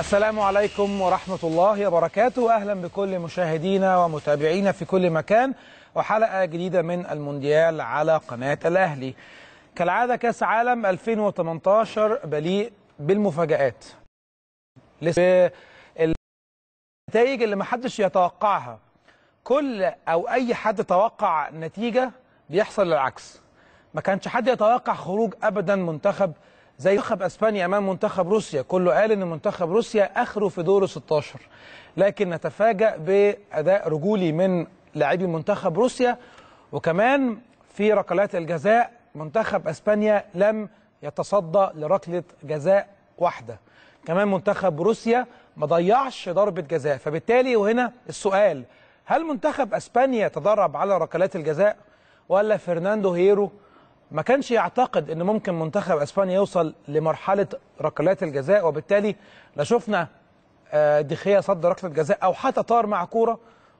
السلام عليكم ورحمة الله وبركاته أهلا بكل مشاهدينا ومتابعينا في كل مكان وحلقة جديدة من المونديال على قناة الأهلي كالعادة كاس عالم 2018 بليء بالمفاجآت لسه النتائج اللي محدش يتوقعها كل أو أي حد توقع نتيجة بيحصل العكس ما كانش حد يتوقع خروج أبدا منتخب زي منتخب اسبانيا امام منتخب روسيا كله قال ان منتخب روسيا اخره في دور 16 لكن نتفاجأ باداء رجولي من لاعبي منتخب روسيا وكمان في ركلات الجزاء منتخب اسبانيا لم يتصدى لركله جزاء واحده كمان منتخب روسيا ما ضيعش ضربه جزاء فبالتالي وهنا السؤال هل منتخب اسبانيا تدرب على ركلات الجزاء ولا فرناندو هيرو ما كانش يعتقد ان ممكن منتخب اسبانيا يوصل لمرحله ركلات الجزاء وبالتالي لا شفنا آه، دخيه صد ركله جزاء او حتى طار مع كوره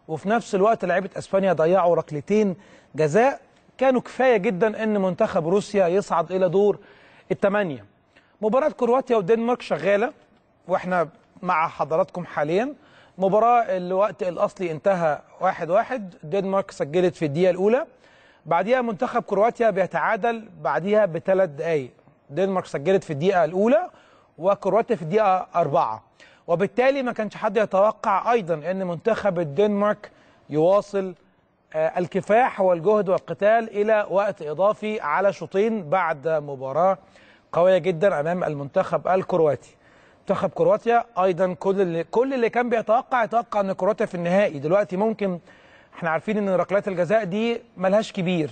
وفي نفس الوقت لعيبه اسبانيا ضيعوا ركلتين جزاء كانوا كفايه جدا ان منتخب روسيا يصعد الى دور الثمانيه. مباراه كرواتيا والدنمارك شغاله واحنا مع حضراتكم حاليا مباراه الوقت الاصلي انتهى 1-1 الدنمارك سجلت في الدقيقه الاولى بعديها منتخب كرواتيا بيتعادل بعديها بثلاث دقائق دنمارك سجلت في الدقيقه الاولى وكرواتيا في الدقيقه أربعة وبالتالي ما كانش حد يتوقع ايضا ان منتخب الدنمارك يواصل آه، الكفاح والجهد والقتال الى وقت اضافي على شوطين بعد مباراه قويه جدا امام المنتخب الكرواتي منتخب كرواتيا ايضا كل اللي كل اللي كان بيتوقع يتوقع ان كرواتيا في النهائي دلوقتي ممكن احنا عارفين ان ركلات الجزاء دي ملهاش كبير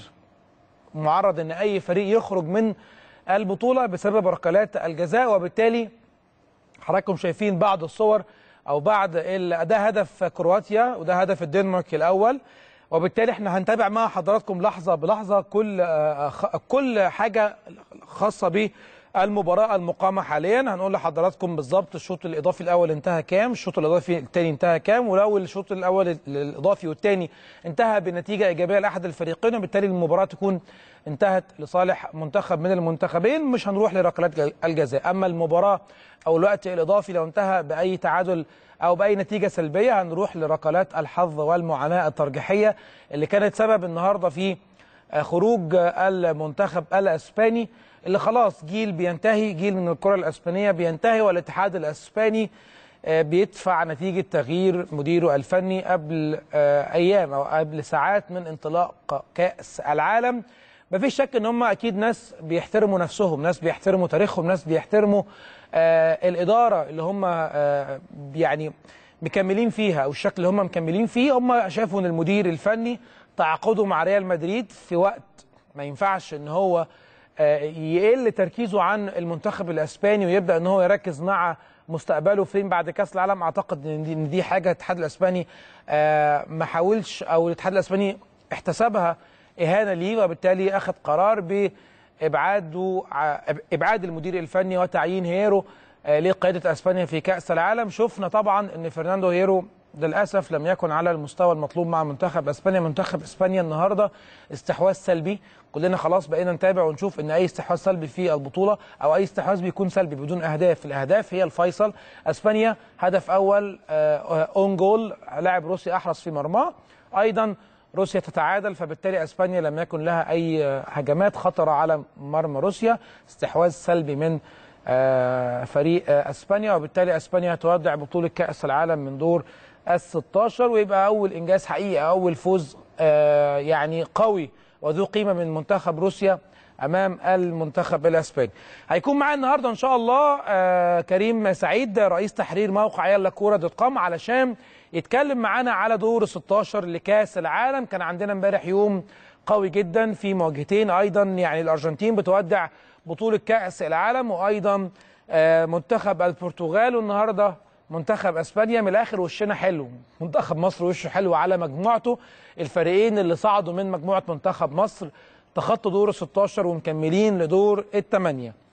معرض ان اي فريق يخرج من البطوله بسبب ركلات الجزاء وبالتالي حضراتكم شايفين بعض الصور او بعض ده هدف كرواتيا وده هدف الدنمارك الاول وبالتالي احنا هنتابع مع حضراتكم لحظه بلحظه كل آه، آه، كل حاجه خاصه ب المباراه المقامه حاليا هنقول لحضراتكم بالظبط الشوط الاضافي الاول انتهى كام الشوط الاضافي الثاني انتهى كام ولو الشوط الاول الاضافي والثاني انتهى بنتيجه ايجابيه لاحد الفريقين وبالتالي المباراه تكون انتهت لصالح منتخب من المنتخبين مش هنروح لركلات الجزاء اما المباراه او الوقت الاضافي لو انتهى باي تعادل او باي نتيجه سلبيه هنروح لركلات الحظ والمعاناه الترجيحيه اللي كانت سبب النهارده في آه، خروج المنتخب الاسباني اللي خلاص جيل بينتهي جيل من الكره الاسبانيه بينتهي والاتحاد الاسباني آه، بيدفع نتيجه تغيير مديره الفني قبل آه، ايام او قبل ساعات من انطلاق كاس العالم مفيش شك ان هم اكيد ناس بيحترموا نفسهم ناس بيحترموا تاريخهم ناس بيحترموا آه الاداره اللي هم آه يعني مكملين فيها او الشكل اللي هم مكملين فيه هم شافوا ان المدير الفني تعاقده مع ريال مدريد في وقت ما ينفعش ان هو آه، يقل تركيزه عن المنتخب الاسباني ويبدا ان هو يركز مع مستقبله فين بعد كاس العالم اعتقد ان دي حاجه الاتحاد الاسباني آه، ما حاولش او الاتحاد الاسباني احتسبها اهانه ليه وبالتالي اخذ قرار بابعاده ابعاد المدير الفني وتعيين هيرو آه، لقياده اسبانيا في كاس العالم شفنا طبعا ان فرناندو هيرو للاسف لم يكن على المستوى المطلوب مع منتخب اسبانيا منتخب اسبانيا النهارده استحواذ سلبي كلنا خلاص بقينا نتابع ونشوف ان اي استحواذ سلبي في البطوله او اي استحواذ بيكون سلبي بدون اهداف الاهداف هي الفيصل اسبانيا هدف اول اون آه، جول لاعب روسي احرز في مرماه ايضا روسيا تتعادل فبالتالي اسبانيا لم يكن لها اي هجمات خطره على مرمى روسيا استحواذ سلبي من آه، فريق آه، اسبانيا وبالتالي اسبانيا تودع بطوله كاس العالم من دور ال 16 ويبقى اول انجاز حقيقي اول فوز آه، يعني قوي وذو قيمه من منتخب روسيا امام المنتخب الاسباني هيكون معايا النهارده ان شاء الله آه، كريم سعيد رئيس تحرير موقع يلا كوره دوت كوم علشان يتكلم معانا على دور 16 لكاس العالم كان عندنا امبارح يوم قوي جدا في مواجهتين ايضا يعني الارجنتين بتودع بطوله كاس العالم وايضا آه، منتخب البرتغال والنهارده منتخب اسبانيا من الاخر وشنا حلو منتخب مصر وشه حلو على مجموعته الفريقين اللي صعدوا من مجموعه منتخب مصر تخطوا دور 16 ومكملين لدور الثمانيه